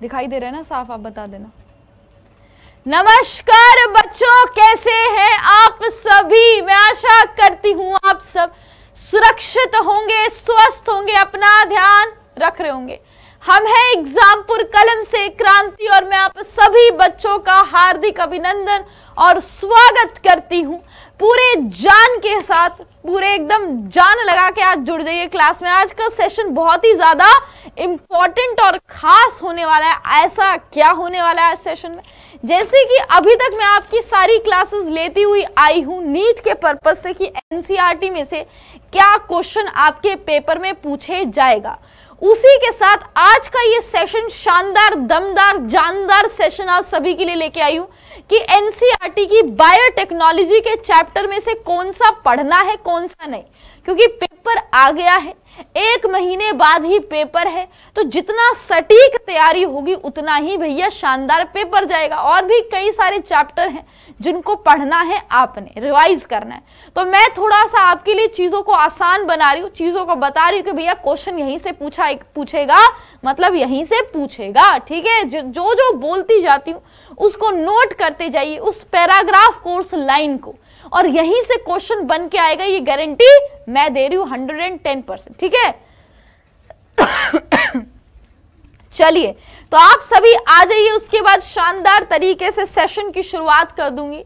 दिखाई दे रहे ना साफ आप बता देना नमस्कार बच्चों कैसे हैं आप सभी मैं आशा करती हूं आप सब सुरक्षित होंगे स्वस्थ होंगे अपना ध्यान रख रहे होंगे हम हैं एग्जामपुर कलम से क्रांति और मैं आप सभी बच्चों का हार्दिक अभिनंदन और स्वागत करती हूँ पूरे जान के साथ पूरे एकदम जान लगा के आज जुड़ जाइए क्लास में आज का सेशन बहुत ही ज़्यादा इंपॉर्टेंट और ख़ास होने वाला है ऐसा क्या होने वाला है आज सेशन में जैसे कि अभी तक मैं आपकी सारी क्लासेस लेती हुई आई हूँ नीट के पर्पज़ से कि एनसीईआरटी e में से क्या क्वेश्चन आपके पेपर में पूछे जाएगा उसी के साथ आज का ये सेशन शानदार दमदार जानदार सेशन आप सभी के लिए लेके आई हूं कि एनसीईआरटी e की बायोटेक्नोलॉजी के चैप्टर में से कौन सा पढ़ना है कौन सा नहीं क्योंकि पेपर आ गया है एक महीने बाद ही पेपर है तो जितना सटीक तैयारी होगी उतना ही भैया शानदार पेपर जाएगा और भी कई सारे चैप्टर हैं जिनको पढ़ना है आपने रिवाइज करना है तो मैं थोड़ा सा आपके लिए चीज़ों को आसान बना रही हूँ चीज़ों को बता रही हूँ कि भैया क्वेश्चन यहीं से पूछा पूछेगा मतलब यहीं से पूछेगा ठीक है जो जो बोलती जाती हूँ उसको नोट करते जाइए उस पैराग्राफ कोर्स लाइन को और यहीं से क्वेश्चन बन के आएगा ये गारंटी मैं दे रही हूं हंड्रेड एंड टेन परसेंट ठीक है चलिए तो आप सभी आ जाइए उसके बाद शानदार तरीके से सेशन की शुरुआत कर दूंगी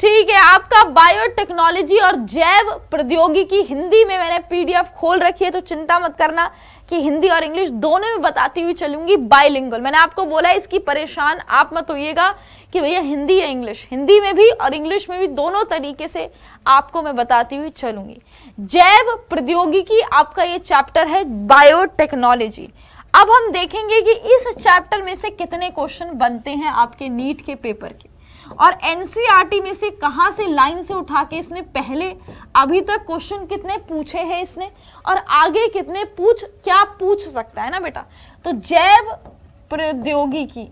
ठीक है आपका बायोटेक्नोलॉजी और जैव प्रौद्योगिकी हिंदी में मैंने पीडीएफ खोल रखी है तो चिंता मत करना कि हिंदी और इंग्लिश दोनों में बताती हुई चलूंगी बायलिंगल मैंने आपको बोला इसकी परेशान आप मत होइएगा कि भैया हिंदी या इंग्लिश हिंदी में भी और इंग्लिश में भी दोनों तरीके से आपको मैं बताती हुई चलूंगी जैव प्रौद्योगिकी आपका ये चैप्टर है बायोटेक्नोलॉजी अब हम देखेंगे कि इस चैप्टर में से कितने क्वेश्चन बनते हैं आपके नीट के पेपर के और एनसीईआरटी e में से कहां से लाइन से उठा के इसने पहले अभी तक क्वेश्चन कितने पूछे हैं इसने और आगे कितने पूछ क्या पूछ सकता है ना बेटा तो जैव प्रौद्योगिकी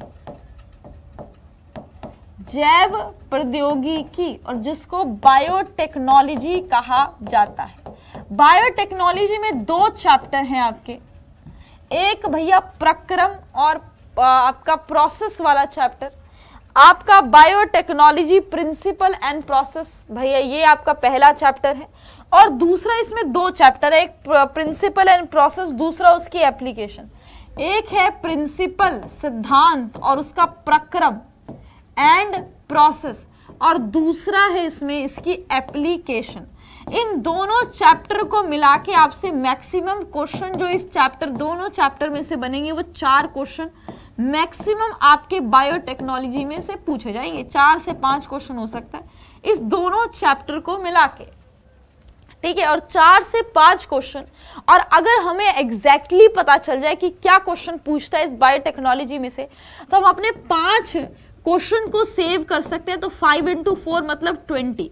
जैव प्रौद्योगिकी और जिसको बायोटेक्नोलॉजी कहा जाता है बायोटेक्नोलॉजी में दो चैप्टर हैं आपके एक भैया प्रक्रम और आपका प्रोसेस वाला चैप्टर आपका बायोटेक्नोलॉजी प्रिंसिपल एंड प्रोसेस भैया ये आपका पहला चैप्टर है और दूसरा इसमें दो चैप्टर है एक प्रिंसिपल एंड प्रोसेस दूसरा उसकी एप्लीकेशन एक है प्रिंसिपल सिद्धांत और उसका प्रक्रम एंड प्रोसेस और दूसरा है इसमें इसकी एप्लीकेशन इन दोनों चैप्टर को मिला के आपसे मैक्सिमम क्वेश्चन जो इस चैप्टर दोनों चैप्टर में से बनेंगे वो चार क्वेश्चन मैक्सिमम आपके बायोटेक्नोलॉजी में से पूछे जाएंगे चार से पांच क्वेश्चन हो सकता है इस दोनों चैप्टर को मिला के ठीक है और चार से पांच क्वेश्चन और अगर हमें एग्जैक्टली exactly पता चल जाए कि क्या क्वेश्चन पूछता है इस बायोटेक्नोलॉजी में से तो हम अपने पांच क्वेश्चन को सेव कर सकते हैं तो फाइव इंटू फोर मतलब ट्वेंटी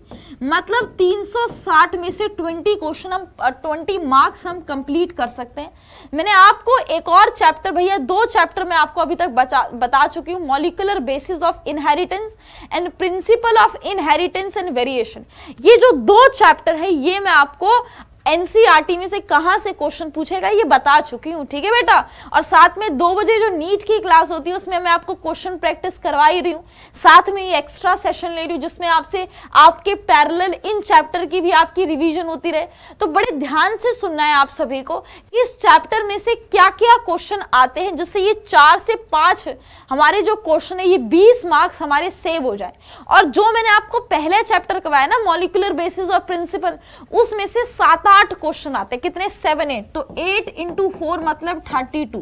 मतलब 360 में से 20 क्वेश्चन हम 20 मार्क्स हम कंप्लीट कर सकते हैं मैंने आपको एक और चैप्टर भैया दो चैप्टर में आपको अभी तक बचा, बता चुकी हूँ molecular basis of inheritance and principle of inheritance and variation ये जो दो चैप्टर है ये मैं आपको एनसीईआरटी में से कहां से क्वेश्चन पूछेगा ये बता चुकी हूँ ठीक है बेटा और साथ में दो बजे जो नीट की क्लास होती है उसमें मैं आपको क्वेश्चन प्रैक्टिस करवा ही रही हूँ साथ में ये एक्स्ट्रा सेशन ले रही हूँ जिसमें आपसे आपके पैरेलल इन चैप्टर की भी आपकी रिविजन होती रहे तो बड़े ध्यान से सुनना है आप सभी को कि इस चैप्टर में से क्या क्या क्वेश्चन आते हैं जिससे ये चार से पांच हमारे जो क्वेश्चन है ये बीस मार्क्स हमारे सेव हो जाए और जो मैंने आपको पहले चैप्टर करवाया ना मॉलिकुलर बेसिस और प्रिंसिपल उसमें से सात आठ क्वेश्चन आते कितने सेवन एट तो एट इंटू फोर मतलब थर्टी टू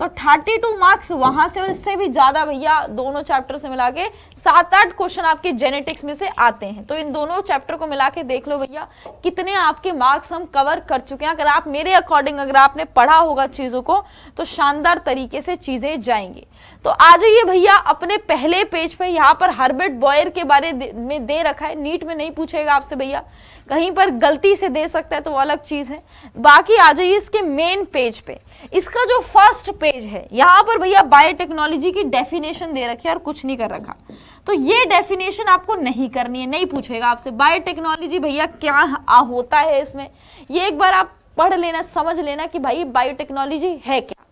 तो थर्टी टू मार्क्स वहां से इससे भी ज्यादा भैया दोनों चैप्टर से मिला के सात आठ क्वेश्चन आपके जेनेटिक्स में से आते हैं तो इन दोनों चैप्टर को मिला के देख लो भैया कितने आपके मार्क्स हम कवर कर चुके हैं अगर आप मेरे अकॉर्डिंग अगर आपने पढ़ा होगा चीजों को तो शानदार तरीके से चीजें जाएंगी तो आ जाइए भैया अपने पहले पेज पे यहाँ पर हर्बर्ट बॉयर के बारे में दे रखा है नीट में नहीं पूछेगा आपसे भैया कहीं पर गलती से दे सकता है तो वो अलग चीज़ है बाकी आ जाइए इसके मेन पेज पे इसका जो फर्स्ट पेज है यहाँ पर भैया बायोटेक्नोलॉजी की डेफिनेशन दे रखी है और कुछ नहीं कर रखा तो ये डेफिनेशन आपको नहीं करनी है नहीं पूछेगा आपसे बायोटेक्नोलॉजी भैया क्या होता है इसमें ये एक बार आप पढ़ लेना समझ लेना कि भाई बायोटेक्नोलॉजी है क्या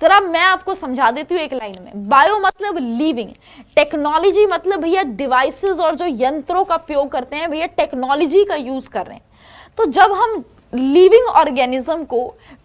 जरा मैं आपको समझा देती हूँ एक लाइन में बायो मतलब लिविंग टेक्नोलॉजी मतलब भैया डिवाइसेस और जो यंत्रों का प्रयोग करते हैं भैया टेक्नोलॉजी का यूज कर रहे हैं तो जब हम लिविंग ऑर्गेनिज्म को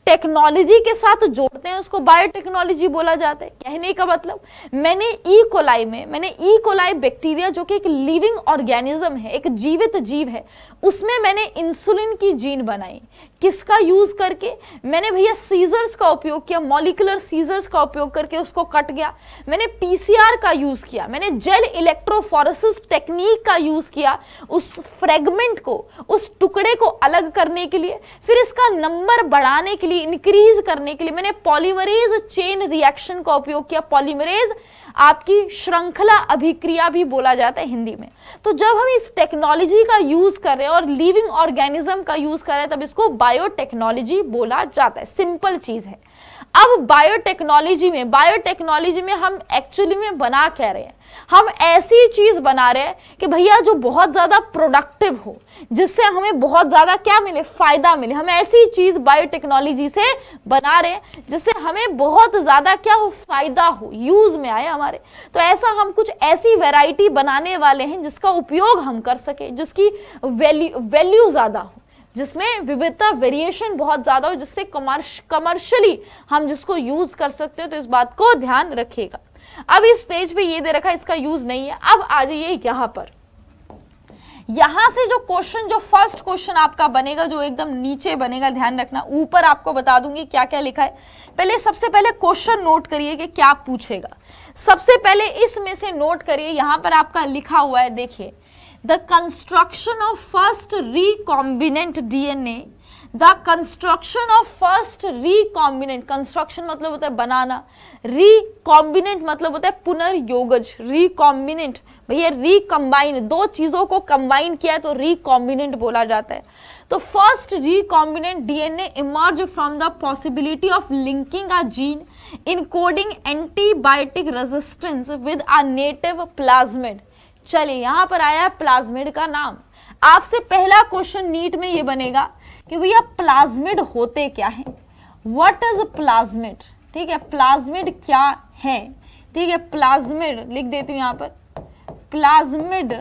टेक्नोलॉजी के साथ जोड़ते हैं उसको बायोटेक्नोलॉजी बोला जाता है कहने का मतलब मैंने ई e. कोलाई में मैंने ई कोलाई बैक्टीरिया जो कि एक लिविंग ऑर्गेनिज्म है एक जीवित जीव है उसमें मैंने इंसुलिन की जीन बनाई किसका यूज करके मैंने भैया सीजर्स का उपयोग किया मॉलिकुलर सीजर्स का उपयोग करके उसको कट गया मैंने पीसीआर का यूज किया मैंने जेल इलेक्ट्रोफोरसिस टेक्निक का यूज किया उस फ्रेगमेंट को उस टुकड़े को अलग करने के लिए फिर इसका नंबर बढ़ाने के लिए इंक्रीज करने के लिए मैंने पॉलीमरेज चेन रिएक्शन का उपयोग किया पॉलीमरेज आपकी श्रृंखला अभिक्रिया भी बोला जाता है हिंदी में तो जब हम इस टेक्नोलॉजी का यूज कर रहे हैं और लिविंग ऑर्गेनिज्म का यूज कर रहे हैं तब इसको बायोटेक्नोलॉजी बोला जाता है सिंपल चीज है अब बायोटेक्नोलॉजी में बायोटेक्नोलॉजी में हम एक्चुअली में बना कह रहे हैं हम ऐसी चीज बना रहे हैं कि भैया जो बहुत ज्यादा प्रोडक्टिव हो जिससे हमें बहुत ज्यादा क्या मिले फायदा मिले हम ऐसी चीज बायोटेक्नोलॉजी से बना रहे हैं जिससे हमें बहुत ज्यादा क्या हो फायदा हो यूज में आए हमारे तो ऐसा हम कुछ ऐसी वेराइटी बनाने वाले हैं जिसका उपयोग हम कर सके जिसकी वैल्यू वैल्यू ज्यादा हो जिसमें विविधता वेरिएशन बहुत ज़्यादा हो जिससे कमर्श कमर्शली हम जिसको यूज़ कर सकते हो तो इस बात को ध्यान रखिएगा अब इस पेज पे ये दे रखा है इसका यूज़ नहीं है अब आ जाइए यहां पर यहां से जो क्वेश्चन जो फर्स्ट क्वेश्चन आपका बनेगा जो एकदम नीचे बनेगा ध्यान रखना ऊपर आपको बता दूंगी क्या क्या लिखा है पहले सबसे पहले क्वेश्चन नोट करिए कि क्या पूछेगा सबसे पहले इसमें से नोट करिए यहां पर आपका लिखा हुआ है देखिए the construction of first recombinant DNA the construction of first recombinant construction मतलब होता है बनाना रिकॉम्बिनेंट मतलब होता है पुनर्योगज रिकॉम्बिनेंट भैया रिकम्बाइन दो चीज़ों को कंबाइन किया है तो रिकॉम्बिनेंट बोला जाता है तो first recombinant DNA emerge from the possibility of linking a gene encoding antibiotic resistance with a native plasmid चलिए यहां पर आया है प्लाज्मिड का नाम आपसे पहला क्वेश्चन नीट में ये बनेगा कि भैया प्लाज्मिड होते क्या है वट इज प्लाज्मिड ठीक है प्लाज्मिड क्या है ठीक है प्लाज्मिड लिख देती हूं यहां पर प्लाज्मिड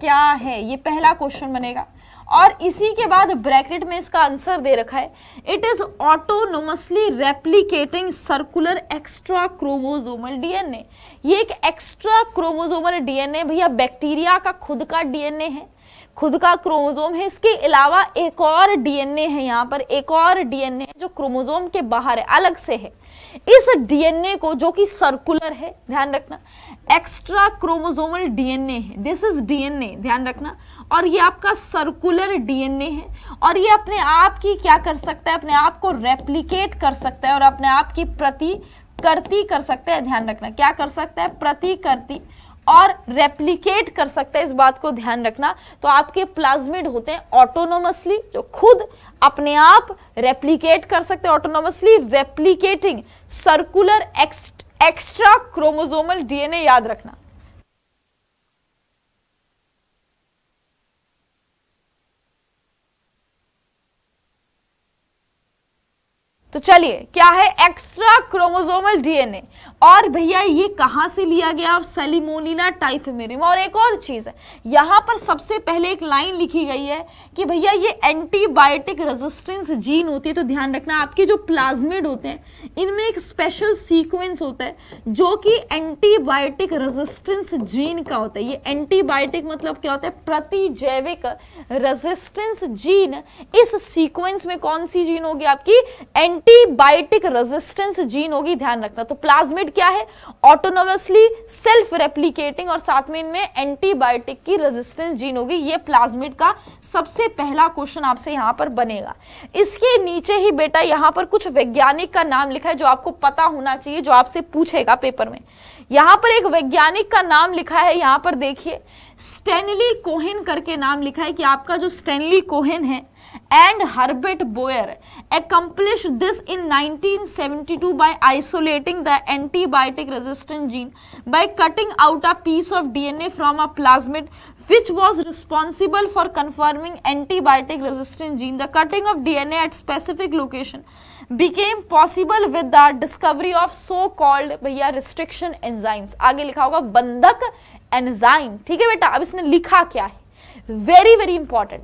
क्या है ये पहला क्वेश्चन बनेगा और इसी के बाद ब्रैकेट में इसका आंसर दे रखा है it is autonomously replicating circular extra chromosomal DNA ये एक एक्स्ट्रा क्रोमोजोमल डीएनए भैया बैक्टीरिया का खुद का डीएनए है खुद का क्रोमोजोम है इसके अलावा एक और डीएनए है यहाँ पर एक और डीएनए है जो क्रोमोजोम के बाहर है अलग से है इस डीएनए को जो कि सर्कुलर है ध्यान रखना एक्स्ट्रा क्रोमोजोमल डीएनए है दिस इज डीएनए ध्यान रखना और ये आपका सर्कुलर डीएनए है और ये अपने आप की क्या कर सकता है अपने आप को रेप्लीकेट कर सकता है और अपने आप की प्रति करती कर सकता है ध्यान रखना क्या कर सकता है प्रतिकृति और रेप्लीकेट कर सकता है इस बात को ध्यान रखना तो आपके प्लाज्मिड होते हैं ऑटोनोमसली जो खुद अपने आप रेप्लीकेट कर सकते हैं autonomously replicating circular extra chromosomal DNA याद रखना तो चलिए क्या है एक्स्ट्रा क्रोमोजोमल डीएनए और भैया ये कहाँ से लिया गया मेरे टाइफेमेरियम और एक और चीज़ है यहां पर सबसे पहले एक लाइन लिखी गई है कि भैया ये एंटीबायोटिक रेजिस्टेंस जीन होती है तो ध्यान रखना आपके जो प्लाज्मिड होते हैं इनमें एक स्पेशल सीक्वेंस होता है जो कि एंटीबायोटिक रेजिस्टेंस जीन का होता है ये एंटीबायोटिक मतलब क्या होता है प्रतिजैविक रेजिस्टेंस जीन इस सीक्वेंस में कौन सी जीन होगी आपकी एंटी एंटीबायोटिक रेजिस्टेंस जीन होगी ध्यान रखना तो प्लाज्मिड क्या है ऑटोनोमसली सेल्फ रेप्लीकेटिंग और साथ में इनमें एंटीबायोटिक की रेजिस्टेंस जीन होगी ये प्लाज्मिड का सबसे पहला क्वेश्चन आपसे यहां पर बनेगा इसके नीचे ही बेटा यहां पर कुछ वैज्ञानिक का नाम लिखा है जो आपको पता होना चाहिए जो आपसे पूछेगा पेपर में यहां पर एक वैज्ञानिक का नाम लिखा है यहां पर देखिए स्टेनली कोहेन करके नाम लिखा है कि आपका जो स्टेनली कोहेन है and Herbert Boyer accomplished this in 1972 by isolating the antibiotic resistant gene by cutting out a piece of DNA from a plasmid which was responsible for confirming antibiotic resistant gene. The cutting of DNA at specific location became possible with the discovery of so called भैया restriction enzymes. आगे लिखा होगा बंधक enzyme. ठीक है बेटा अब इसने लिखा क्या है वेरी वेरी इंपॉर्टेंट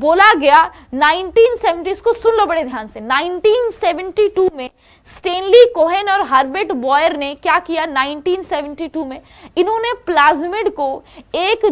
बोला गया 1970 को सुन लो बड़े ध्यान से 1972 में स्टेनली कोहेन और हार्बेट बॉयर ने क्या किया 1972 में इन्होंने प्लाज्मिड को एक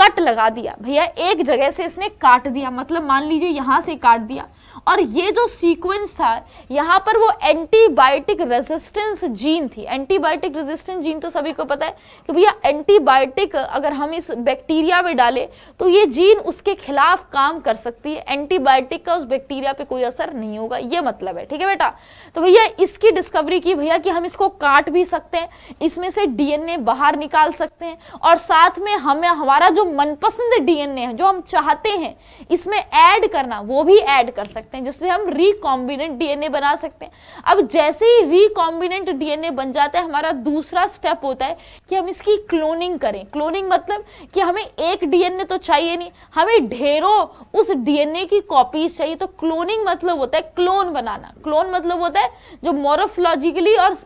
कट लगा दिया भैया एक जगह से इसने काट दिया मतलब मान लीजिए यहां से काट दिया और ये जो सीक्वेंस था यहाँ पर वो एंटीबायोटिक रेजिस्टेंस जीन थी एंटीबायोटिक रेजिस्टेंस जीन तो सभी को पता है कि भैया एंटीबायोटिक अगर हम इस बैक्टीरिया में डालें तो ये जीन उसके खिलाफ काम कर सकती है एंटीबायोटिक का उस बैक्टीरिया पे कोई असर नहीं होगा ये मतलब है ठीक है बेटा तो भैया इसकी डिस्कवरी की भैया कि हम इसको काट भी सकते हैं इसमें से डीएनए बाहर निकाल सकते हैं और साथ में हमें हमारा जो मनपसंद डीएनए है जो हम चाहते हैं इसमें ऐड करना वो भी ऐड कर सकते सकते हैं जिससे हम रिकॉम्बिनेंट डीएनए बना सकते हैं अब जैसे ही रिकॉम्बिनेंट डीएनए बन जाता है हमारा दूसरा स्टेप होता है कि हम इसकी क्लोनिंग करें क्लोनिंग मतलब कि हमें एक डीएनए तो चाहिए नहीं हमें ढेरों उस डीएनए की कॉपीज चाहिए तो क्लोनिंग मतलब होता है क्लोन बनाना क्लोन मतलब होता है जो मोरफोलॉजिकली और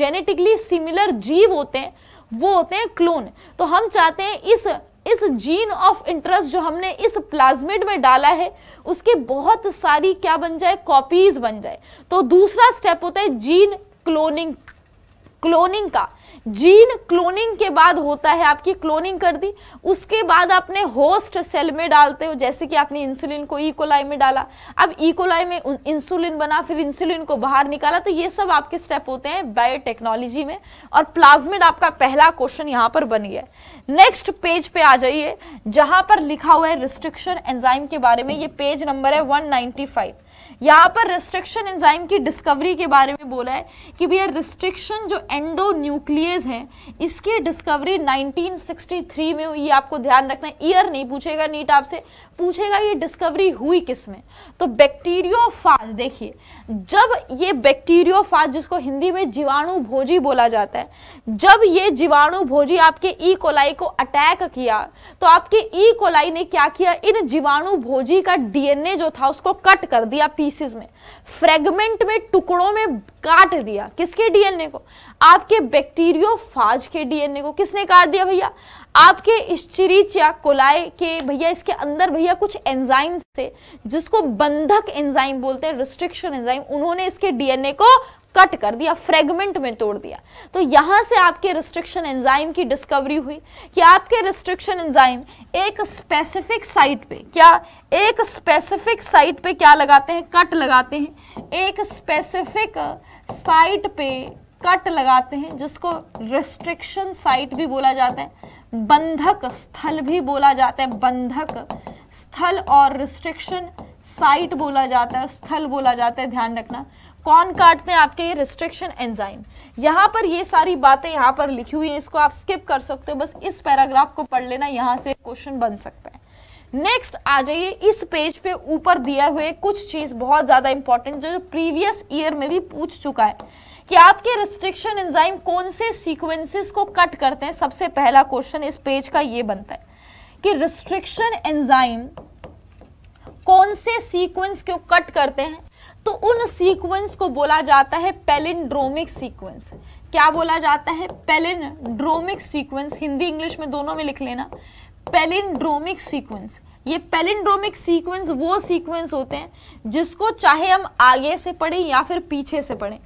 जेनेटिकली सिमिलर जीव होते हैं वो होते हैं क्लोन तो हम चाहते हैं इस इस जीन ऑफ इंटरेस्ट जो हमने इस प्लाज्मिड में डाला है उसके बहुत सारी क्या बन जाए कॉपीज बन जाए तो दूसरा स्टेप होता है जीन क्लोनिंग क्लोनिंग का जीन क्लोनिंग के बाद होता है आपकी क्लोनिंग कर दी उसके बाद आपने होस्ट सेल में डालते हो जैसे कि आपने इंसुलिन को ईकोलाई e. में डाला अब ईकोलाई e. में इंसुलिन बना फिर इंसुलिन को बाहर निकाला तो ये सब आपके स्टेप होते हैं बायोटेक्नोलॉजी में और प्लाज्मिड आपका पहला क्वेश्चन यहाँ पर बन गया नेक्स्ट पेज पे आ जाइए जहाँ पर लिखा हुआ है रिस्ट्रिक्शन एंजाइम के बारे में ये पेज नंबर है वन यहाँ पर रिस्ट्रिक्शन एंजाइम की डिस्कवरी के बारे में बोला है कि भैया रिस्ट्रिक्शन जो एंडो न्यूक्लियस है इसकी डिस्कवरी 1963 में हुई आपको ध्यान रखना ईयर नहीं पूछेगा नीट आपसे पूछेगा ये डिस्कवरी हुई किस में तो बैक्टीरियोफाज देखिए जब ये बैक्टीरियोफाज जिसको हिंदी में जीवाणु भोजी बोला जाता है जब ये जीवाणु भोजी आपके ई e. कोलाई को अटैक किया तो आपके ई e. कोलाई ने क्या किया इन जीवाणु भोजी का डीएनए जो था उसको कट कर दिया पीसेस में फ्रेगमेंट में टुकड़ों में काट दिया किसके डीएनए को आपके बैक्टीरियोफाज के डीएनए को किसने काट दिया भैया आपके या कोलाय के भैया इसके अंदर भैया कुछ एंजाइम्स थे जिसको बंधक एंजाइम बोलते हैं रिस्ट्रिक्शन एंजाइम उन्होंने इसके डीएनए को कट कर दिया फ्रेगमेंट में तोड़ दिया तो यहाँ से आपके रिस्ट्रिक्शन एंजाइम की डिस्कवरी हुई कि आपके रिस्ट्रिक्शन एंजाइम एक स्पेसिफिक साइट पे क्या एक स्पेसिफिक साइट पे क्या लगाते हैं कट लगाते हैं एक स्पेसिफिक साइट पे कट लगाते हैं जिसको रिस्ट्रिक्शन साइट भी बोला जाता है बंधक स्थल भी बोला जाता है बंधक स्थल और रिस्ट्रिक्शन साइट बोला जाता है और स्थल बोला जाता है ध्यान रखना कौन काटते हैं आपके ये रिस्ट्रिक्शन एंजाइम यहाँ पर ये सारी बातें यहाँ पर लिखी हुई हैं इसको आप स्किप कर सकते हो बस इस पैराग्राफ को पढ़ लेना यहाँ से क्वेश्चन बन सकता है नेक्स्ट आ जाइए इस पेज पे ऊपर दिया हुए कुछ चीज बहुत ज्यादा इंपॉर्टेंट जो प्रीवियस ईयर में भी पूछ चुका है कि आपके रिस्ट्रिक्शन एंजाइम कौन से सीक्वेंसेस को कट करते हैं सबसे पहला क्वेश्चन इस पेज का ये बनता है कि रिस्ट्रिक्शन एंजाइम कौन से सीक्वेंस को कट करते हैं तो उन सीक्वेंस को बोला जाता है पेलिंड्रोमिक सीक्वेंस क्या बोला जाता है पेलिंड्रोमिक सीक्वेंस हिंदी इंग्लिश में दोनों में लिख लेना पेलिंड्रोमिक सीक्वेंस ये पेलिंड्रोमिक सीक्वेंस वो सीक्वेंस होते हैं जिसको चाहे हम आगे से पढ़ें या फिर पीछे से पढ़ें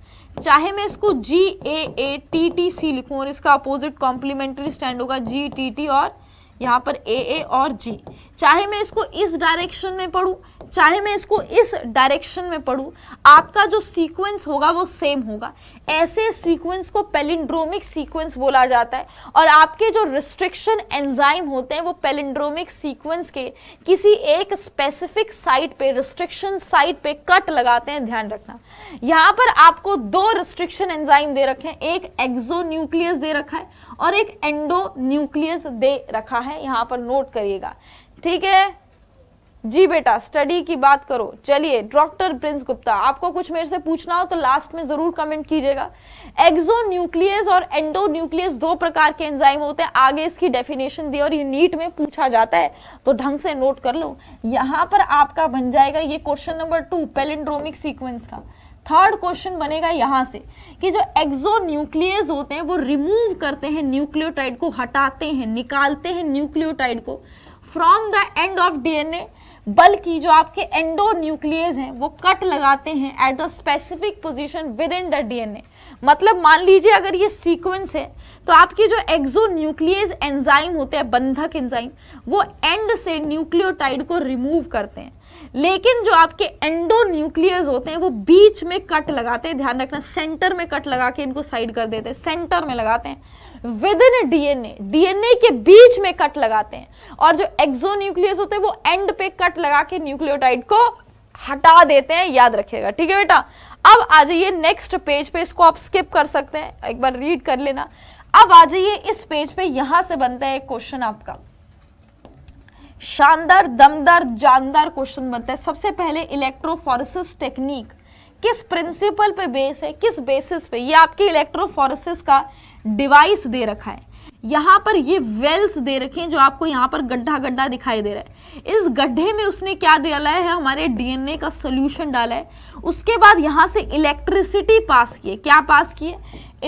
चाहे मैं इसको जी ए ए टी टी सी लिखूँ और इसका अपोजिट कॉम्प्लीमेंट्री स्टैंड होगा जी टी टी और यहाँ पर ए ए और जी चाहे मैं इसको इस डायरेक्शन में पढ़ूँ चाहे मैं इसको इस डायरेक्शन में पढ़ूँ आपका जो सीक्वेंस होगा वो सेम होगा ऐसे सीक्वेंस को पेलिंड्रोमिक सीक्वेंस बोला जाता है और आपके जो रिस्ट्रिक्शन एंजाइम होते हैं वो पेलिंड्रोमिक सीक्वेंस के किसी एक स्पेसिफिक साइट पे रिस्ट्रिक्शन साइट पे कट लगाते हैं ध्यान रखना यहाँ पर आपको दो रिस्ट्रिक्शन एंजाइम दे रखे हैं एक एक्जो न्यूक्लियस दे रखा है और एक एंडो न्यूक्लियस दे रखा है यहाँ पर नोट करिएगा ठीक है जी बेटा स्टडी की बात करो चलिए डॉक्टर प्रिंस गुप्ता आपको कुछ मेरे से पूछना हो तो लास्ट में जरूर कमेंट कीजिएगा एक्सो न्यूक्लियस और एंडो न्यूक्लियस दो प्रकार के एंजाइम होते हैं आगे इसकी डेफिनेशन दी और ये नीट में पूछा जाता है तो ढंग से नोट कर लो यहाँ पर आपका बन जाएगा ये question number two palindromic sequence का थर्ड क्वेश्चन बनेगा यहाँ से कि जो एक्सो न्यूक्लियस होते हैं वो रिमूव करते हैं न्यूक्लियोटाइड को हटाते हैं निकालते हैं न्यूक्लियोटाइड को from the end of DNA बल्कि जो आपके एंडो न्यूक्लियस हैं वो कट लगाते हैं at the specific position within the DNA मतलब मान लीजिए अगर ये सीक्वेंस है तो आपके जो एक्जो न्यूक्लियस एंजाइम होते हैं बंधक एंजाइम वो एंड से न्यूक्लियोटाइड को रिमूव करते हैं लेकिन जो आपके एंडो न्यूक्लियस होते हैं वो बीच में कट लगाते हैं ध्यान रखना सेंटर में कट लगा के इनको साइड कर देते हैं सेंटर में लगाते हैं विद इन डीएनए डीएनए के बीच में कट लगाते हैं और जो एक्सो न्यूक्लियस होते हैं वो एंड पे कट लगा के न्यूक्लियोटाइड को हटा देते हैं याद रखिएगा ठीक है बेटा अब आ जाइए नेक्स्ट पेज पे इसको आप स्किप कर सकते हैं एक बार रीड कर लेना अब आ जाइए इस पेज पे यहां से बनता है एक क्वेश्चन आपका शानदार दमदार जानदार क्वेश्चन बनता है सबसे पहले इलेक्ट्रोफोरेसिस टेक्निक किस प्रिंसिपल पे बेस है किस बेसिस पे ये आपकी इलेक्ट्रोफोरेसिस का डिवाइस दे रखा है यहाँ पर ये वेल्स दे रखे हैं जो आपको यहाँ पर गड्ढा गड्ढा दिखाई दे रहा है इस गड्ढे में उसने क्या डाला है हमारे डीएनए का सोल्यूशन डाला है उसके बाद यहाँ से इलेक्ट्रिसिटी पास किए क्या पास किए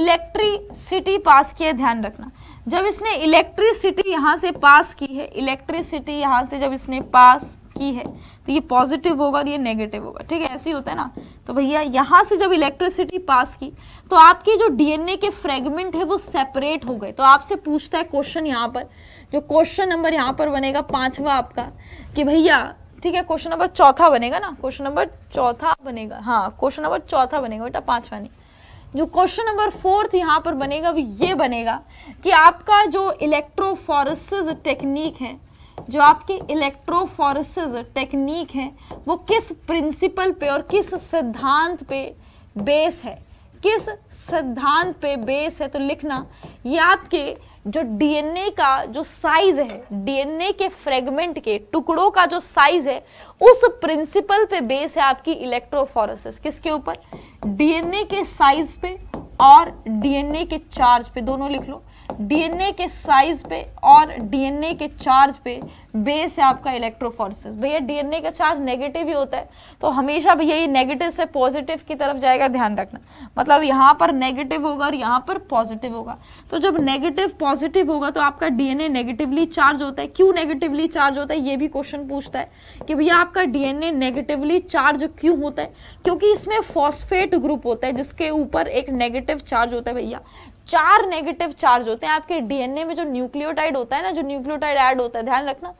इलेक्ट्रिसिटी पास किए ध्यान रखना जब इसने इलेक्ट्रिसिटी यहाँ से पास की है इलेक्ट्रिसिटी यहाँ से जब इसने पास की है तो ये पॉजिटिव होगा और ये नेगेटिव होगा ठीक है ऐसे ही होता है ना तो भैया यहाँ से जब इलेक्ट्रिसिटी पास की तो आपके जो डीएनए के फ्रेगमेंट है वो सेपरेट हो गए तो आपसे पूछता है क्वेश्चन यहाँ पर जो क्वेश्चन नंबर यहाँ पर बनेगा पाँचवा आपका कि भैया ठीक है क्वेश्चन नंबर चौथा बनेगा ना क्वेश्चन नंबर चौथा बनेगा हाँ क्वेश्चन नंबर चौथा बनेगा बेटा पाँचवा नहीं जो क्वेश्चन नंबर फोर्थ यहाँ पर बनेगा वो ये बनेगा कि आपका जो इलेक्ट्रोफोरेसिस टेक्निक है जो आपकी इलेक्ट्रोफोरिस टेक्निक है वो किस प्रिंसिपल पे और किस सिद्धांत पे बेस है किस सिद्धांत पे बेस है तो लिखना ये आपके जो डीएनए का जो साइज है डीएनए के फ्रेगमेंट के टुकड़ों का जो साइज है उस प्रिंसिपल पे बेस है आपकी इलेक्ट्रोफोरेसिस किसके ऊपर डीएनए के साइज पे और डीएनए के चार्ज पे दोनों लिख लो डीएनए के साइज पे और डीएनए के चार्ज पे बेस है आपका इलेक्ट्रोफोरेसिस भैया डीएनए का चार्ज नेगेटिव ही होता है तो हमेशा भैया ये नेगेटिव से पॉजिटिव की तरफ जाएगा ध्यान रखना मतलब यहाँ पर नेगेटिव होगा और यहाँ पर पॉजिटिव होगा तो जब नेगेटिव पॉजिटिव होगा तो आपका डीएनए नेगेटिवली चार्ज होता है क्यों नेगेटिवली चार्ज होता है ये भी क्वेश्चन पूछता है कि भैया आपका डीएनए नेगेटिवली चार्ज क्यों होता है क्योंकि इसमें फॉस्फेट ग्रुप होता है जिसके ऊपर एक नेगेटिव चार्ज होता है भैया चार नेगेटिव चार्ज होते हैं आपके डीएनए में जो न्यूक्लियोटाइड होता है ना जो न्यूक्लियोटाइड ऐड होता है ध्यान रखना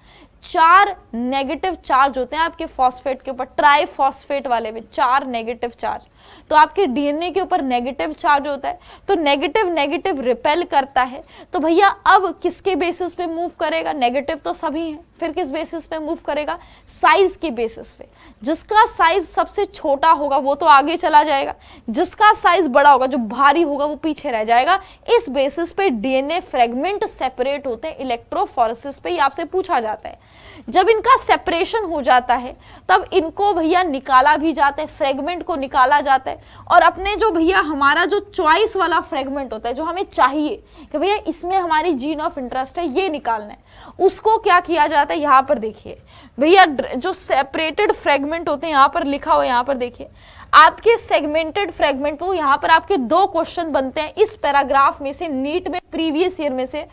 चार नेगेटिव चार्ज होते हैं आपके फॉस्फेट के ऊपर ट्राई फॉस्फेट वाले में चार नेगेटिव चार्ज तो आपके डीएनए के ऊपर नेगेटिव चार्ज होता है तो नेगेटिव नेगेटिव रिपेल करता है तो भैया अब किसके बेसिस पे मूव करेगा नेगेटिव तो सभी हैं फिर किस बेसिस पे मूव करेगा साइज के बेसिस पे जिसका साइज सबसे छोटा होगा वो तो आगे चला जाएगा जिसका साइज बड़ा होगा जो भारी होगा वो पीछे रह जाएगा इस बेसिस पे डीएनए फ्रेगमेंट सेपरेट होते हैं इलेक्ट्रोफोरसिस पे आपसे पूछा जाता है जब इनका सेपरेशन हो जाता है तब इनको भैया निकाला भी जाता है फ्रेगमेंट को निकाला जाता जाता है और अपने जो भैया हमारा जो चॉइस वाला फ्रेगमेंट होता है जो हमें चाहिए कि भैया इसमें हमारी जीन ऑफ इंटरेस्ट है ये निकालना है उसको क्या किया जाता है यहाँ पर देखिए भैया जो सेपरेटेड फ्रेगमेंट होते हैं यहाँ पर लिखा हो यहाँ पर देखिए आपके सेगमेंटेड फ्रेगमेंट वो यहाँ पर आपके दो क्वेश्चन बनते हैं इस पैराग्राफ में से नीट में प्रीवियस ईयर में से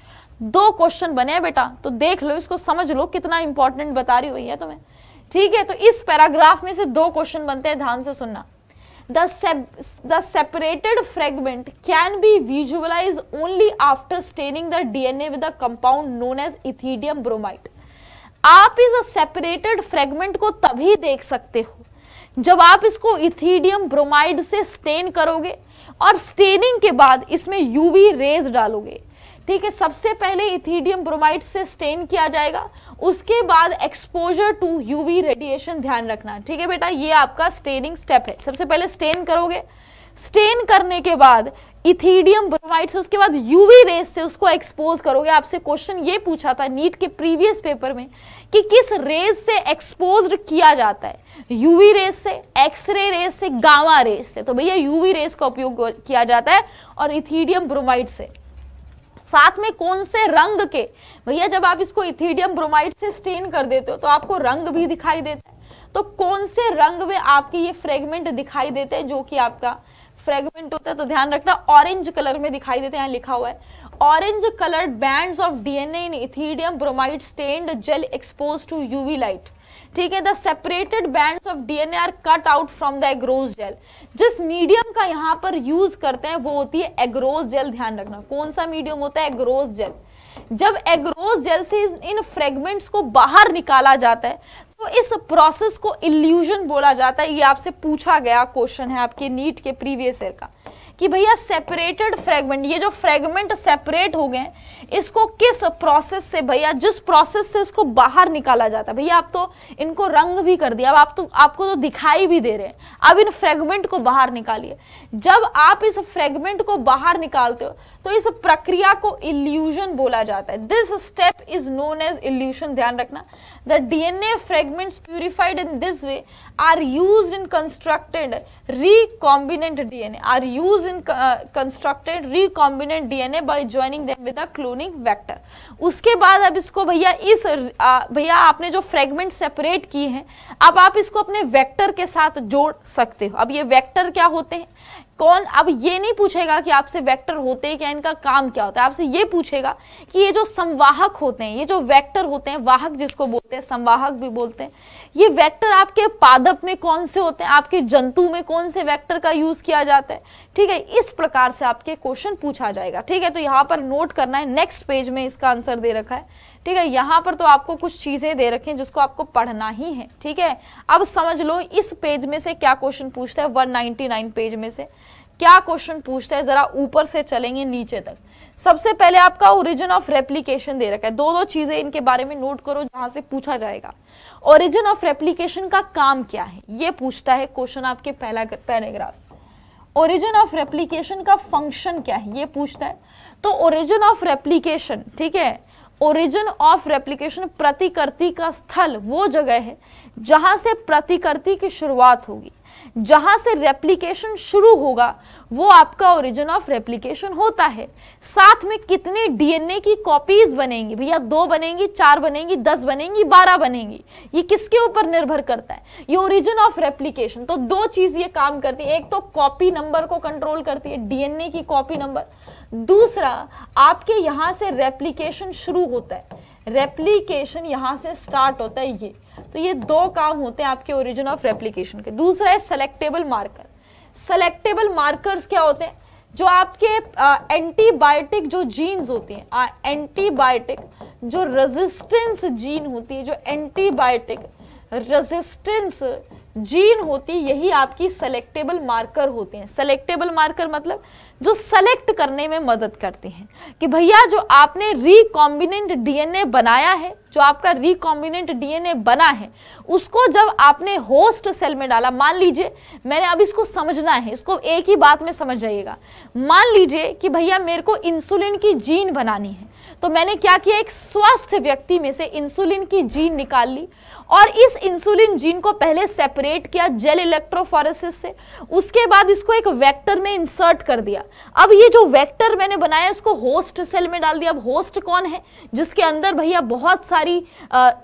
दो क्वेश्चन बने हैं बेटा तो देख लो इसको समझ लो कितना इंपॉर्टेंट बता रही हुई है तुम्हें ठीक है तो इस पैराग्राफ में से दो क्वेश्चन बनते हैं ध्यान से सुनना the sep the separated fragment can be visualized only after staining the dna with a compound known as ethidium bromide आप इस सेपरेटेड फ्रेगमेंट को तभी देख सकते हो जब आप इसको इथीडियम ब्रोमाइड से स्टेन करोगे और स्टेनिंग के बाद इसमें यूवी रेज डालोगे ठीक है सबसे पहले इथीडियम ब्रोमाइड से स्टेन किया जाएगा उसके बाद एक्सपोजर टू यूवी रेडिएशन ध्यान रखना ठीक है बेटा ये आपका स्टेनिंग स्टेप है सबसे पहले स्टेन करोगे स्टेन करने के बाद इथीडियम ब्रोमाइड से उसके बाद यूवी रेस से उसको एक्सपोज करोगे आपसे क्वेश्चन ये पूछा था नीट के प्रीवियस पेपर में कि किस रेस से एक्सपोज किया जाता है यूवी रेस से एक्सरे रेस से गावा रेस से तो भैया यूवी रेस का उपयोग किया जाता है और इथीडियम ब्रोमाइड से साथ में कौन से रंग के भैया जब आप इसको इथीडियम ब्रोमाइड से स्टेन कर देते हो तो आपको रंग भी दिखाई देता है तो कौन से रंग में आपके ये फ्रेगमेंट दिखाई देते हैं जो कि आपका फ्रेगमेंट होता है तो ध्यान रखना ऑरेंज कलर में दिखाई देते हैं यहाँ लिखा हुआ है orange coloured bands of DNA in ethidium bromide stained gel expose to UV light ठीक है the separated band of DNA are cut out from the agarose gel जिस मीडियम का यहाँ पर यूज करते हैं वो होती है एग्रोज जेल ध्यान रखना कौन सा मीडियम होता है एग्रोज जेल जब एग्रोज जेल से इन फ्रेगमेंट्स को बाहर निकाला जाता है तो इस प्रोसेस को इल्यूजन बोला जाता है ये आपसे पूछा गया क्वेश्चन है आपके नीट के प्रीवियस ईयर का कि भैया सेपरेटेड फ्रेगमेंट ये जो फ्रेगमेंट सेपरेट हो गए इसको किस प्रोसेस से भैया जिस प्रोसेस से इसको बाहर निकाला जाता है भैया आप तो इनको रंग भी कर दिया अब आप तो आपको तो दिखाई भी दे रहे हैं अब इन फ्रेगमेंट को बाहर निकालिए जब आप इस फ्रेगमेंट को बाहर निकालते हो तो इस प्रक्रिया को इल्यूजन बोला जाता है this step is known as elution ध्यान रखना the DNA fragment purified in this way are use in constructed recombinant DNA are use in constructed recombinant DNA by joining with clone harmonic vector उसके बाद अब इसको भैया इस भैया आपने जो फ्रेगमेंट सेपरेट किए हैं अब आप इसको अपने वेक्टर के साथ जोड़ सकते हो अब ये वेक्टर क्या होते हैं कौन अब ये नहीं पूछेगा कि आपसे वेक्टर होते हैं क्या इनका काम क्या होता है आपसे ये पूछेगा कि ये जो संवाहक होते हैं ये जो वेक्टर होते हैं वाहक जिसको बोलते हैं संवाहक भी बोलते हैं ये वेक्टर आपके पादप में कौन से होते हैं आपके जंतु में कौन से वेक्टर का यूज किया जाता है ठीक है इस प्रकार से आपके क्वेश्चन पूछा जाएगा ठीक है तो यहाँ पर नोट करना है नेक्स्ट पेज में इसका आंसर दे रखा है ठीक है यहाँ पर तो आपको कुछ चीज़ें दे रखें जिसको आपको पढ़ना ही है ठीक है अब समझ लो इस पेज में से क्या क्वेश्चन पूछता है 199 पेज में से क्या क्वेश्चन पूछता है जरा ऊपर से चलेंगे नीचे तक सबसे पहले आपका ओरिजिन ऑफ रेप्लीकेशन दे रखा है दो दो चीजें इनके बारे में नोट करो जहां से पूछा जाएगा ओरिजिन ऑफ रेप्लीकेशन का काम क्या है ये पूछता है क्वेश्चन आपके पहला पैराग्राफ ओरिजिन ऑफ रेप्लीकेशन का फंक्शन क्या है ये पूछता है तो ओरिजिन ऑफ रेप्लीकेशन ठीक है ओरिजिन ऑफ रेप्लिकेशन प्रतिकृति का स्थल वो जगह है जहां से प्रतिकृति की शुरुआत होगी जहां से रेप्लीकेशन शुरू होगा वो आपका ओरिजिन ऑफ रेप्लीकेशन होता है साथ में कितने डीएनए की कॉपीज बनेंगी भैया दो बनेंगी चार बनेंगी दस बनेंगी बारह बनेंगी ये किसके ऊपर निर्भर करता है ये ओरिजिन ऑफ रेप्लीकेशन तो दो चीज ये काम करती है एक तो कॉपी नंबर को कंट्रोल करती है डीएनए की कॉपी नंबर दूसरा आपके यहां से रेप्लीकेशन शुरू होता है रेप्लीकेशन यहाँ से स्टार्ट होता है ये तो ये दो काम होते हैं आपके ओरिजिन ऑफ रेप्लीकेशन के दूसरा है सेलेक्टेबल मार्कर सेलेक्टेबल मार्कर्स क्या होते हैं जो आपके एंटीबायोटिक जो जीन्स होती हैं एंटीबायोटिक जो रेजिस्टेंस जीन होती है जो एंटीबायोटिक रेजिस्टेंस जीन होती यही आपकी सेलेक्टेबल मार्कर होते हैं सेलेक्टेबल मार्कर मतलब जो सेलेक्ट करने में मदद करते हैं कि भैया जो आपने रिकॉम्बिनेंट डीएनए बनाया है जो आपका रिकॉम्बिनेंट डीएनए बना है उसको जब आपने होस्ट सेल में डाला मान लीजिए मैंने अब इसको समझना है इसको एक ही बात में समझ जाइएगा मान लीजिए कि भैया मेरे को इंसुलिन की जीन बनानी है तो मैंने क्या किया एक स्वस्थ व्यक्ति में से इंसुलिन की जीन निकाल ली और इस इंसुलिन जीन को पहले सेपरेट किया जेल इलेक्ट्रोफोरेसिस से उसके बाद इसको एक वेक्टर में इंसर्ट कर दिया अब ये जो वेक्टर मैंने बनाया इसको होस्ट सेल में डाल दिया अब होस्ट कौन है जिसके अंदर भैया बहुत सारी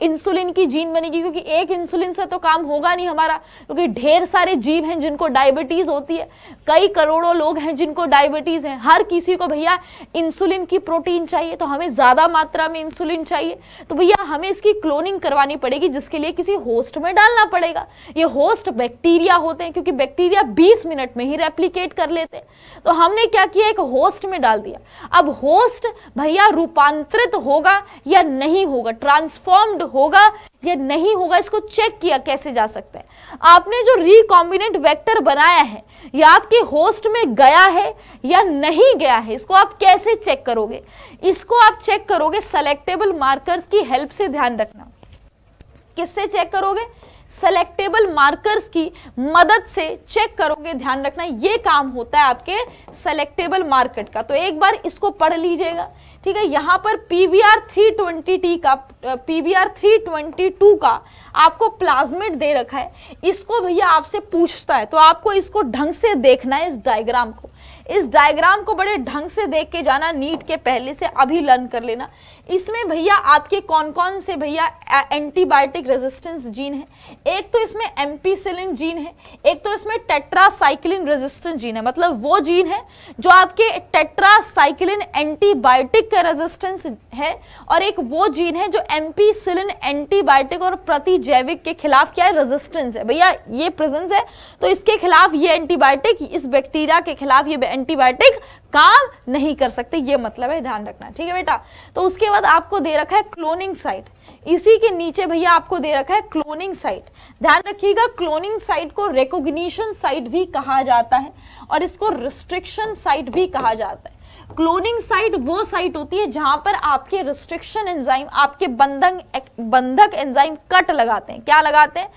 इंसुलिन की जीन बनेगी क्योंकि एक इंसुलिन से तो काम होगा नहीं हमारा क्योंकि ढेर सारे जीव हैं जिनको डायबिटीज़ होती है कई करोड़ों लोग हैं जिनको डायबिटीज़ है हर किसी को भैया इंसुलिन की प्रोटीन चाहिए तो हमें ज़्यादा मात्रा में इंसुलिन चाहिए तो भैया हमें इसकी क्लोनिंग करवानी पड़ेगी जिसके के लिए किसी होस्ट में डालना पड़ेगा ये होस्ट बैक्टीरिया होते हैं क्योंकि बैक्टीरिया 20 मिनट में ही रेप्लीकेट कर लेते हैं तो हमने क्या किया एक होस्ट में डाल दिया अब होस्ट भैया रूपांतरित होगा या नहीं होगा ट्रांसफॉर्म्ड होगा या नहीं होगा इसको चेक किया कैसे जा सकता है आपने जो रिकॉम्बिनेंट वेक्टर बनाया है या आपके होस्ट में गया है या नहीं गया है इसको आप कैसे चेक करोगे इसको आप चेक करोगे सेलेक्टेबल मार्कर्स की हेल्प से ध्यान रखना किससे चेक करोगे सेलेक्टेबल मार्कर्स की मदद से चेक करोगे ध्यान रखना ये काम होता है आपके सेलेक्टेबल मार्केट का तो एक बार इसको पढ़ लीजिएगा ठीक है यहाँ पर P B R three twenty T का P B R three twenty two का आपको प्लाज्मेट दे रखा है इसको भैया आपसे पूछता है तो आपको इसको ढंग से देखना है इस डायग्राम को इस डायग्राम को बड़े ढंग से देख के जाना नीट के पहले से अभी लर्न कर लेना इसमें भैया आपके कौन कौन से भैया एंटीबायोटिक रेजिस्टेंस जीन है एक तो इसमें एम्पीसिलिन जीन है एक तो इसमें टेट्रासाइक्लिन रेजिस्टेंस जीन है मतलब वो जीन है जो आपके टेट्रासाइक्लिन एंटीबायोटिक का रेजिस्टेंस है और एक वो जीन है जो एम्पीसिलिन एंटीबायोटिक और प्रतिजैविक के खिलाफ क्या है रेजिस्टेंस है भैया ये प्रेजेंस है तो इसके खिलाफ ये एंटीबायोटिक इस बैक्टीरिया के खिलाफ ये एंटीबायोटिक काम नहीं कर सकते ये मतलब है ध्यान रखना ठीक है बेटा तो उसके बाद आपको दे रखा है क्लोनिंग साइट इसी के नीचे भैया आपको दे रखा है क्लोनिंग साइट ध्यान रखिएगा क्लोनिंग साइट को रिकोग्निशन साइट भी कहा जाता है और इसको रिस्ट्रिक्शन साइट भी कहा जाता है क्लोनिंग साइट वो साइट होती है जहां पर आपके रिस्ट्रिक्शन एंजाइम आपके बंधक बंधक एंजाइम कट लगाते हैं क्या लगाते हैं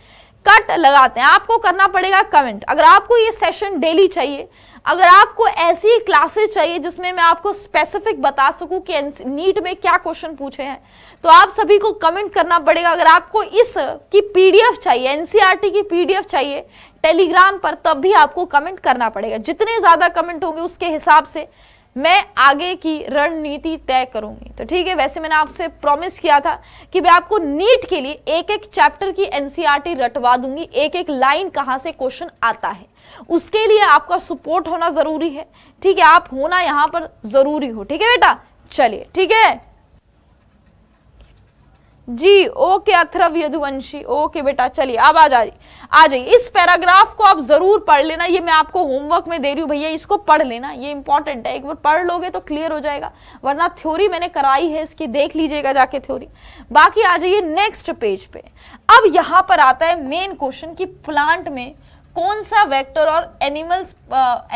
कट लगाते हैं आपको करना पड़ेगा कमेंट अगर आपको ये सेशन डेली चाहिए अगर आपको ऐसी क्लासेस चाहिए जिसमें मैं आपको स्पेसिफिक बता सकूं कि नीट में क्या क्वेश्चन पूछे हैं तो आप सभी को कमेंट करना पड़ेगा अगर आपको इस की पीडीएफ चाहिए एनसीईआरटी e की पीडीएफ चाहिए टेलीग्राम पर तब भी आपको कमेंट करना पड़ेगा जितने ज़्यादा कमेंट होंगे उसके हिसाब से मैं आगे की रणनीति तय करूंगी तो ठीक है वैसे मैंने आपसे प्रॉमिस किया था कि मैं आपको नीट के लिए एक एक चैप्टर की एनसीआरटी e रटवा दूंगी एक एक लाइन कहाँ से क्वेश्चन आता है उसके लिए आपका सपोर्ट होना जरूरी है ठीक है आप होना यहां पर जरूरी हो ठीक है बेटा चलिए ठीक है जी ओके अथरव यदुवंशी ओके बेटा चलिए अब आ जाइए आ जाइए इस पैराग्राफ को आप जरूर पढ़ लेना ये मैं आपको होमवर्क में दे रही हूँ भैया इसको पढ़ लेना ये इंपॉर्टेंट है एक बार पढ़ लोगे तो क्लियर हो जाएगा वरना थ्योरी मैंने कराई है इसकी देख लीजिएगा जाके थ्योरी बाकी आ जाइए नेक्स्ट पेज पे अब यहाँ पर आता है मेन क्वेश्चन की प्लांट में कौन सा वेक्टर और एनिमल्स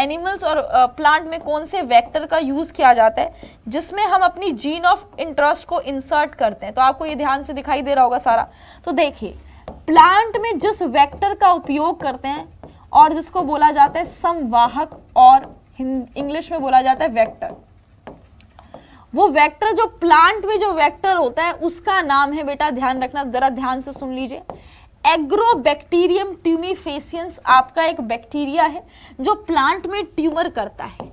एनिमल्स और प्लांट में कौन से वेक्टर का यूज़ किया जाता है जिसमें हम अपनी जीन ऑफ इंटरेस्ट को इंसर्ट करते हैं तो आपको ये ध्यान से दिखाई दे रहा होगा सारा तो देखिए प्लांट में जिस वेक्टर का उपयोग करते हैं और जिसको बोला जाता है समवाहक और इंग्लिश में बोला जाता है वेक्टर वो वेक्टर जो प्लांट में जो वेक्टर होता है उसका नाम है बेटा ध्यान रखना जरा ध्यान से सुन लीजिए एग्रोबैक्टीरियम ट्यूमिफेसियंस आपका एक बैक्टीरिया है जो प्लांट में ट्यूमर करता है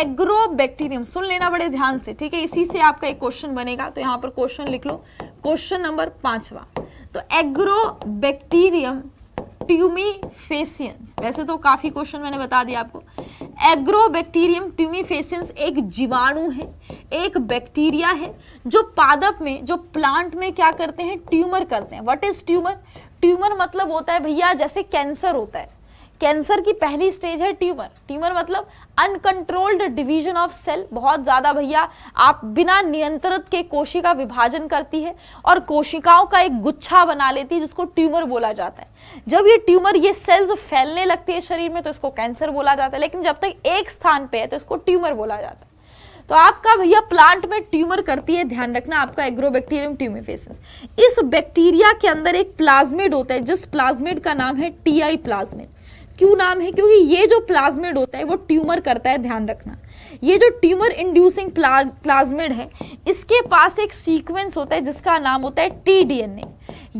एग्रोबैक्टीरियम सुन लेना बड़े ध्यान से ठीक है इसी से आपका एक क्वेश्चन बनेगा तो यहां पर क्वेश्चन लिख लो क्वेश्चन नंबर पांचवा तो एग्रोबैक्टीरियम ट्यूमिफेसियंस वैसे तो काफ़ी क्वेश्चन मैंने बता दिया आपको एग्रोबैक्टीरियम ट्यूमिफेसियंस एक जीवाणु है एक बैक्टीरिया है जो पादप में जो प्लांट में क्या करते हैं ट्यूमर करते हैं व्हाट इज ट्यूमर ट्यूमर मतलब होता है भैया जैसे कैंसर होता है कैंसर की पहली स्टेज है ट्यूमर ट्यूमर मतलब अनकंट्रोल्ड डिवीजन ऑफ सेल बहुत ज़्यादा भैया आप बिना नियंत्रित के कोशिका विभाजन करती है और कोशिकाओं का एक गुच्छा बना लेती है जिसको ट्यूमर बोला जाता है जब ये ट्यूमर ये सेल्स फैलने लगती है शरीर में तो इसको कैंसर बोला जाता है लेकिन जब तक एक स्थान पे है तो इसको ट्यूमर बोला जाता है तो आपका भैया प्लांट में ट्यूमर करती है ध्यान रखना आपका एग्रोबैक्टीरियम ट्यूमिफेसेंस इस बैक्टीरिया के अंदर एक प्लाज्मेड होता है जिस प्लाज्मेड का नाम है टी आई प्लाज्मेड क्यों नाम है क्योंकि ये जो प्लाज्मेड होता है वो ट्यूमर करता है ध्यान रखना ये जो ट्यूमर इंड्यूसिंग प्लाज्मेड है इसके पास एक सीक्वेंस होता है जिसका नाम होता है टी ए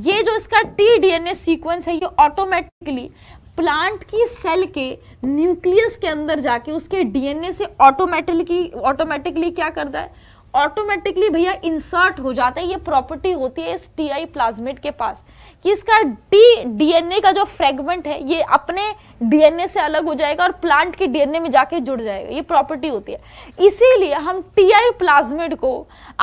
ये जो इसका टी ए सीक्वेंस है ये ऑटोमेटिकली प्लांट की सेल के न्यूक्लियस के अंदर जाके उसके डीएनए से ऑटोमेटिकली ऑटोमेटिकली क्या करता है ऑटोमेटिकली भैया इंसर्ट हो जाता है ये प्रॉपर्टी होती है इस टी आई प्लाज्मिड के पास कि इसका डी डीएनए का जो फ्रेगमेंट है ये अपने डीएनए से अलग हो जाएगा और प्लांट के डीएनए में जाके जुड़ जाएगा ये प्रॉपर्टी होती है इसीलिए हम टी आई प्लाज्मिड को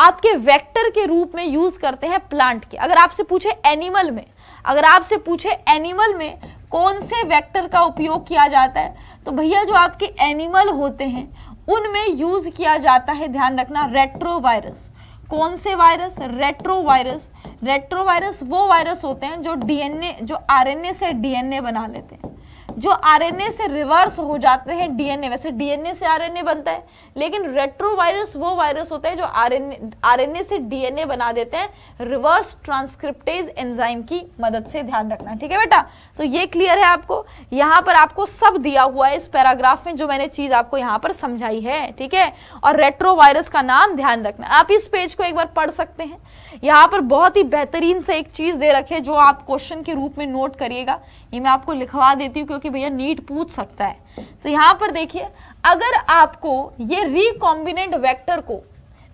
आपके वेक्टर के रूप में यूज करते हैं प्लांट के अगर आपसे पूछे एनिमल में अगर आपसे पूछे एनिमल में कौन से वेक्टर का उपयोग किया जाता है तो भैया जो आपके एनिमल होते हैं उनमें यूज किया जाता है ध्यान रखना रेट्रोवायरस कौन से वायरस रेट्रोवायरस रेट्रोवायरस वो वायरस होते हैं जो डीएनए जो आरएनए से डीएनए बना लेते हैं जो आरएनए से रिवर्स हो जाते हैं डीएनए वैसे डीएनए से आरएनए बनता है लेकिन रेट्रोवायरस वो वायरस होते हैं जो आरएनए आरएनए से डीएनए बना देते हैं रिवर्स ट्रांसक्रिप्टेज एंजाइम की मदद से ध्यान रखना ठीक है बेटा तो ये क्लियर है आपको यहाँ पर आपको सब दिया हुआ है इस पैराग्राफ में जो मैंने चीज आपको यहाँ पर समझाई है ठीक है और रेट्रो का नाम ध्यान रखना आप इस पेज को एक बार पढ़ सकते हैं यहाँ पर बहुत ही बेहतरीन से एक चीज दे रखे जो आप क्वेश्चन के रूप में नोट करिएगा ये मैं आपको लिखवा देती हूँ क्योंकि कि भैया नीट पूछ सकता है तो यहां पर देखिए अगर आपको ये रिकॉम्बिनेंट वेक्टर को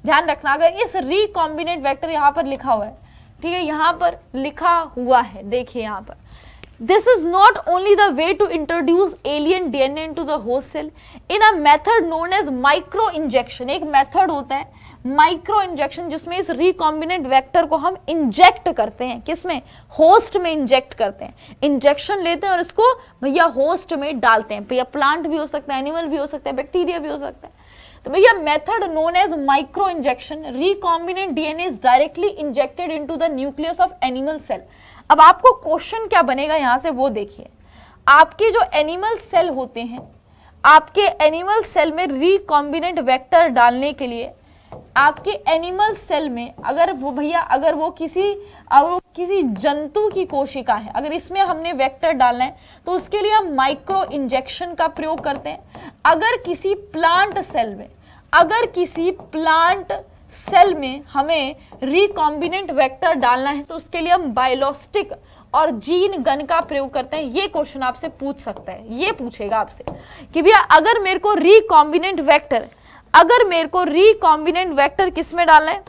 ध्यान रखना अगर इस रिकॉम्बिनेंट वेक्टर यहां पर लिखा हुआ है ठीक है यहां पर लिखा हुआ है देखिए यहां पर this is not only the way to introduce alien DNA to the host cell in a method known as micro injection एक मेथड होता है माइक्रो इंजेक्शन जिसमें इस रिकॉम्बिनेंट वेक्टर को हम इंजेक्ट करते हैं किसमें होस्ट में इंजेक्ट करते हैं इंजेक्शन लेते हैं और इसको भैया होस्ट में डालते हैं भैया प्लांट भी हो सकता है एनिमल भी हो सकता है बैक्टीरिया भी हो सकता है तो भैया method known as micro injection recombinant DNA is directly injected into the nucleus of animal cell अब आपको क्वेश्चन क्या बनेगा यहाँ से वो देखिए आपके जो एनिमल सेल होते हैं आपके एनिमल सेल में रिकॉम्बिनेंट वेक्टर डालने के लिए आपके एनिमल सेल में अगर वो भैया अगर वो किसी अगर वो किसी जंतु की कोशिका है अगर इसमें हमने वेक्टर डालना है तो उसके लिए हम माइक्रो इंजेक्शन का प्रयोग करते हैं अगर किसी प्लांट सेल में अगर किसी प्लांट सेल में हमें रिकॉम्बिनेंट वेक्टर डालना है तो उसके लिए हम बायोलॉस्टिक और जीन गन का प्रयोग करते हैं ये क्वेश्चन आपसे पूछ सकता है ये पूछेगा आपसे कि भैया अगर मेरे को रिकॉम्बिनेंट वेक्टर अगर मेरे को रिकॉम्बिनेंट वेक्टर किस में डालना है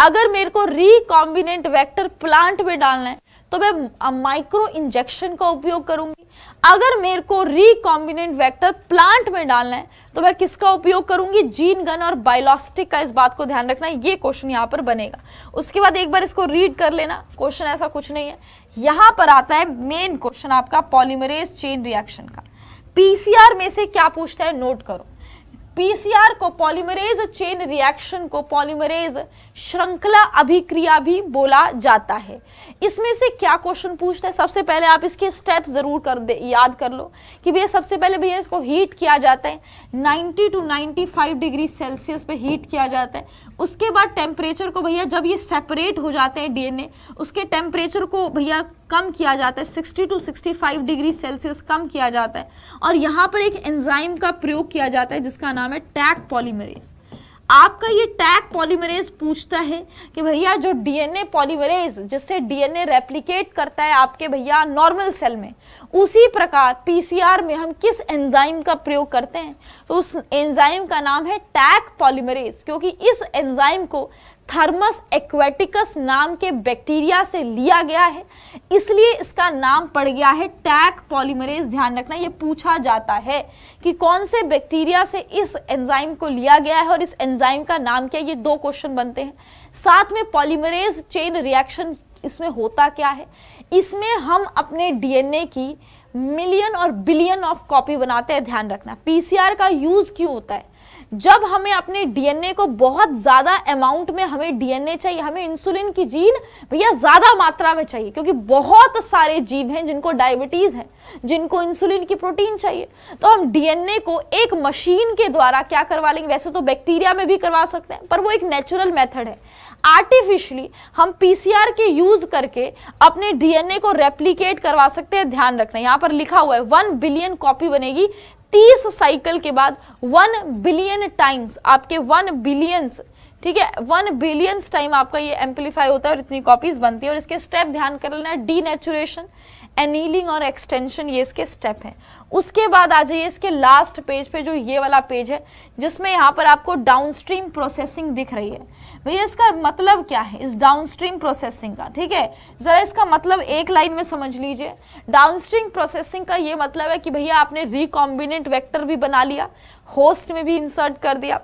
अगर मेरे को रिकॉम्बिनेंट वेक्टर प्लांट में डालना है तो मैं माइक्रो इंजेक्शन का उपयोग करूंगी अगर मेरे को रिकॉम्बिनेंट वेक्टर प्लांट में डालना है तो मैं किसका उपयोग करूंगी जीन गन और बायोलॉस्टिक का इस बात को ध्यान रखना ये क्वेश्चन यहाँ पर बनेगा उसके बाद एक बार इसको रीड कर लेना क्वेश्चन ऐसा कुछ नहीं है यहाँ पर आता है मेन क्वेश्चन आपका पॉलीमरेज चेन रिएक्शन का पीसीआर में से क्या पूछता है नोट करो पीसीआर को पॉलीमरेज चेन रिएक्शन को पॉलीमरेज श्रृंखला अभिक्रिया भी बोला जाता है इसमें से क्या क्वेश्चन पूछता है सबसे पहले आप इसके स्टेप ज़रूर कर दे याद कर लो कि भैया सबसे पहले भैया इसको हीट किया जाता है 90 टू 95 डिग्री सेल्सियस पे हीट किया जाता है उसके बाद टेम्परेचर को भैया जब ये सेपरेट हो जाते हैं डीएनए उसके टेम्परेचर को भैया कम किया जाता है 60 टू 65 डिग्री सेल्सियस कम किया जाता है और यहाँ पर एक एंजाइम का प्रयोग किया जाता है जिसका नाम है टैक पॉलीमरेज आपका ये टैग पॉलीमरेज पूछता है कि भैया जो डीएनए पॉलीमरेज जिससे डीएनए रेप्लिकेट करता है आपके भैया नॉर्मल सेल में उसी प्रकार पीसीआर में हम किस एंजाइम का प्रयोग करते हैं तो उस एंजाइम का नाम है टैग पॉलीमरेज क्योंकि इस एंजाइम को थर्मस एक्वेटिकस नाम के बैक्टीरिया से लिया गया है इसलिए इसका नाम पड़ गया है टैक पॉलीमरेज ध्यान रखना ये पूछा जाता है कि कौन से बैक्टीरिया से इस एंजाइम को लिया गया है और इस एंजाइम का नाम क्या ये दो क्वेश्चन बनते हैं साथ में पॉलीमरेज चेन रिएक्शन इसमें होता क्या है इसमें हम अपने डीएनए की मिलियन और बिलियन ऑफ कॉपी बनाते हैं ध्यान रखना पीसीआर का यूज क्यों होता है जब हमें अपने डीएनए को बहुत ज्यादा अमाउंट में हमें डीएनए चाहिए हमें इंसुलिन की जीन भैया ज्यादा मात्रा में चाहिए क्योंकि बहुत सारे जीव हैं जिनको डायबिटीज है जिनको इंसुलिन की प्रोटीन चाहिए तो हम डीएनए को एक मशीन के द्वारा क्या करवा लेंगे वैसे तो बैक्टीरिया में भी करवा सकते हैं पर वो एक नेचुरल मेथड है आर्टिफिशियली हम पीसीआर के यूज करके अपने डीएनए को रेप्लीकेट करवा सकते हैं ध्यान रखना यहाँ पर लिखा हुआ है वन बिलियन कॉपी बनेगी तीस साइकिल के बाद वन बिलियन टाइम्स आपके वन बिलियंस ठीक है वन बिलियंस टाइम आपका ये एम्पलीफाई होता है और इतनी कॉपीज बनती है और इसके स्टेप ध्यान कर लेना डी नेचुरेशन एनीलिंग और एक्सटेंशन ये इसके स्टेप हैं उसके बाद आ जाइए इसके लास्ट पेज पे जो ये वाला पेज है जिसमें यहाँ पर आपको डाउनस्ट्रीम प्रोसेसिंग दिख रही है भैया इसका मतलब क्या है इस डाउनस्ट्रीम प्रोसेसिंग का ठीक है ज़रा इसका मतलब एक लाइन में समझ लीजिए डाउनस्ट्रीम प्रोसेसिंग का ये मतलब है कि भैया आपने रिकॉम्बिनेंट वैक्टर भी बना लिया होस्ट में भी इंसर्ट कर दिया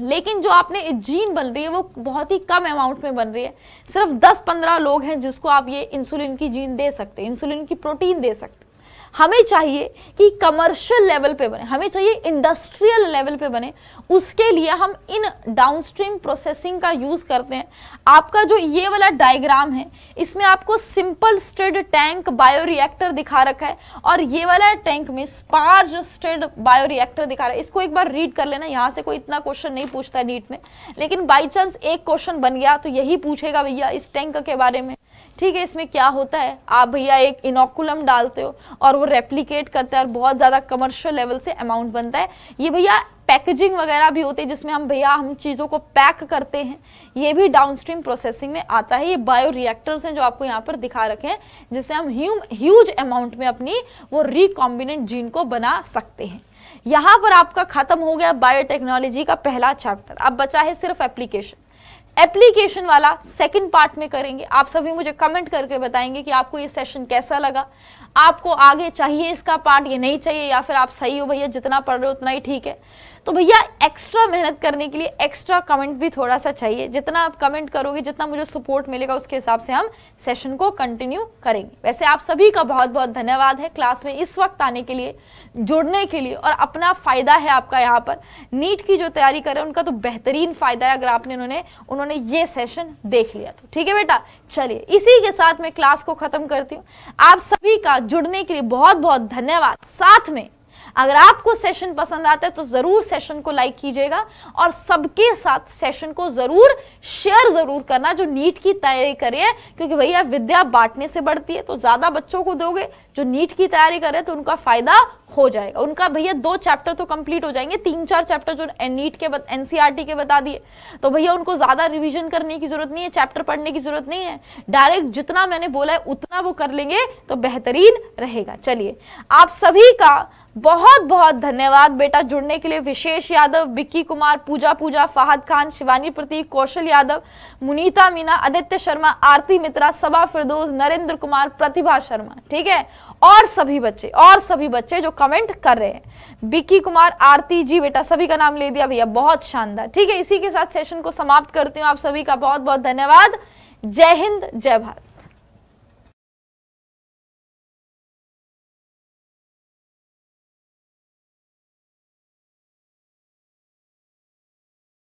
लेकिन जो आपने जीन बन रही है वो बहुत ही कम अमाउंट में बन रही है सिर्फ 10-15 लोग हैं जिसको आप ये इंसुलिन की जीन दे सकते हैं इंसुलिन की प्रोटीन दे सकते हमें चाहिए कि कमर्शियल लेवल पे बने हमें चाहिए इंडस्ट्रियल लेवल पे बने उसके लिए हम इन डाउनस्ट्रीम प्रोसेसिंग का यूज़ करते हैं आपका जो ये वाला डायग्राम है इसमें आपको सिंपल स्टेड टैंक बायोरिएक्टर दिखा रखा है और ये वाला टैंक में स्पार्ज स्टेड बायोरिएक्टर दिखा रहा है इसको एक बार रीड कर लेना यहाँ से कोई इतना क्वेश्चन नहीं पूछता नीट में लेकिन बाई चांस एक क्वेश्चन बन गया तो यही पूछेगा भैया इस टैंक के बारे में ठीक है इसमें क्या होता है आप भैया एक इनोकुलम डालते हो और वो रेप्लीकेट करता है और बहुत ज़्यादा कमर्शियल लेवल से अमाउंट बनता है ये भैया पैकेजिंग वगैरह भी होती है जिसमें हम भैया हम चीज़ों को पैक करते हैं ये भी डाउनस्ट्रीम प्रोसेसिंग में आता है ये बायो रिएक्टर्स हैं जो आपको यहाँ पर दिखा रखे हैं जिससे हम ह्यूज अमाउंट में अपनी वो रिकॉम्बिनेंट जीन को बना सकते हैं यहाँ पर आपका खत्म हो गया बायोटेक्नोलॉजी का पहला चैप्टर अब बचा है सिर्फ एप्लीकेशन एप्लीकेशन वाला सेकंड पार्ट में करेंगे आप सभी मुझे कमेंट करके बताएंगे कि आपको ये सेशन कैसा लगा आपको आगे चाहिए इसका पार्ट ये नहीं चाहिए या फिर आप सही हो भैया जितना पढ़ रहे हो उतना ही ठीक है तो भैया एक्स्ट्रा मेहनत करने के लिए एक्स्ट्रा कमेंट भी थोड़ा सा चाहिए जितना आप कमेंट करोगे जितना मुझे सपोर्ट मिलेगा उसके हिसाब से हम सेशन को कंटिन्यू करेंगे वैसे आप सभी का बहुत बहुत धन्यवाद है क्लास में इस वक्त आने के लिए जुड़ने के लिए और अपना फ़ायदा है आपका यहाँ पर नीट की जो तैयारी करें उनका तो बेहतरीन फ़ायदा है अगर आपने उन्होंने उन्होंने ये सेशन देख लिया तो ठीक है बेटा चलिए इसी के साथ मैं क्लास को ख़त्म करती हूँ आप सभी का जुड़ने के लिए बहुत बहुत धन्यवाद साथ में अगर आपको सेशन पसंद आता है तो जरूर सेशन को लाइक कीजिएगा और सबके साथ सेशन को जरूर शेयर जरूर करना जो नीट की तैयारी करे क्योंकि भैया विद्या बांटने से बढ़ती है तो ज्यादा बच्चों को दोगे जो नीट की तैयारी करे तो उनका फायदा हो जाएगा उनका भैया दो चैप्टर तो कंप्लीट हो जाएंगे तीन चार चैप्टर जो नीट के एनसीआरटी e के बता दिए तो भैया उनको ज्यादा रिवीजन करने की जरूरत नहीं है चैप्टर पढ़ने की जरूरत नहीं है डायरेक्ट जितना मैंने बोला है उतना वो कर लेंगे तो बेहतरीन रहेगा चलिए आप सभी का बहुत बहुत धन्यवाद बेटा जुड़ने के लिए विशेष यादव बिक्की कुमार पूजा पूजा फाहद खान शिवानी प्रतीक कौशल यादव मुनीता मीना आदित्य शर्मा आरती मित्रा सबा फिरदोज नरेंद्र कुमार प्रतिभा शर्मा ठीक है और सभी बच्चे और सभी बच्चे जो कमेंट कर रहे हैं बिक्की कुमार आरती जी बेटा सभी का नाम ले दिया भैया बहुत शानदार ठीक है इसी के साथ सेशन को समाप्त करती हूँ आप सभी का बहुत बहुत धन्यवाद जय हिंद जय भारत